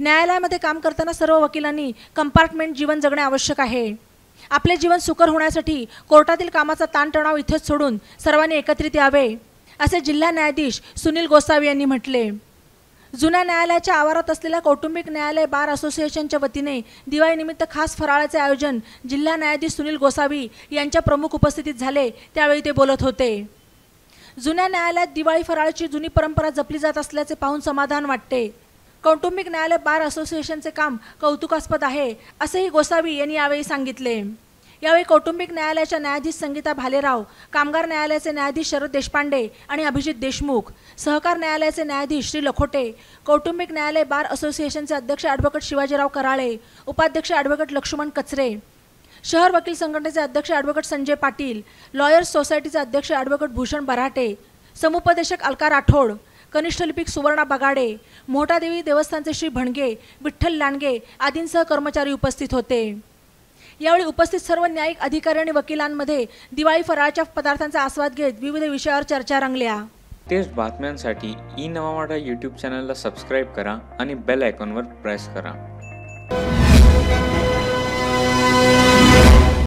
न्यायालयामध्ये काम करताना सर्व वकिलांनी कंपार्टमेंट जीवन जगणे आवश्यक आहे आपले जीवन सुकर होण्यासाठी कोर्टातील कामाचा ताणतणाव इथेच सोडून सर्वांनी एकत्रित यावे असे जिल्हा न्यायाधीश सुनील गोसावी यांनी म्हटले जुन्या न्यायालयाच्या आवारात असलेल्या कौटुंबिक न्यायालय बार असोसिएशनच्या वतीने दिवाळीनिमित्त खास फराळाचे आयोजन जिल्हा न्यायाधीश सुनील गोसावी यांच्या प्रमुख उपस्थितीत झाले त्यावेळी ते बोलत होते जुन्या न्यायालयात दिवाळी फराळाची जुनी परंपरा जपली जात असल्याचे पाहून समाधान वाटते कौटुंबिक न्यायालय बार असोसिएशनचे काम कौतुकास्पद आहे असेही गोसावी यांनी यावेळी सांगितले यावेळी कौटुंबिक न्यायालयाच्या न्यायाधीश संगीता भालेराव कामगार न्यायालयाचे न्यायाधीश शरद देशपांडे आणि अभिजित देशमुख सहकार न्यायालयाचे न्यायाधीश श्री लखोटे कौटुंबिक न्यायालय बार असोसिएशनचे अध्यक्ष ॲडव्होकेट शिवाजीराव कराळे उपाध्यक्ष ॲडव्होकेट लक्ष्मण कचरे शहर वकील संघटनेचे अध्यक्ष ॲडव्होकेट संजय पाटील लॉयर्स सोसायटीचे अध्यक्ष ॲडव्होकेट भूषण बराटे समुपदेशक अलका राठोड कनिष्ठ लिपिक सुवर्णा बगाडे मोठादेवी देवस्थानचे श्री भणगे विठ्ठल लांडगे आदींसह कर्मचारी उपस्थित होते यावेळी उपस्थित सर्व न्यायिक अधिकारी आणि वकिलांमध्ये दिवाळी फराळाच्या पदार्थांचा आस्वाद घेत विविध विषयावर चर्चा रंगल्या तेच बातम्यांसाठी ई नवा नवामाडा यूट्यूब चॅनलला सबस्क्राईब करा आणि बेल आयकॉनवर प्रेस करा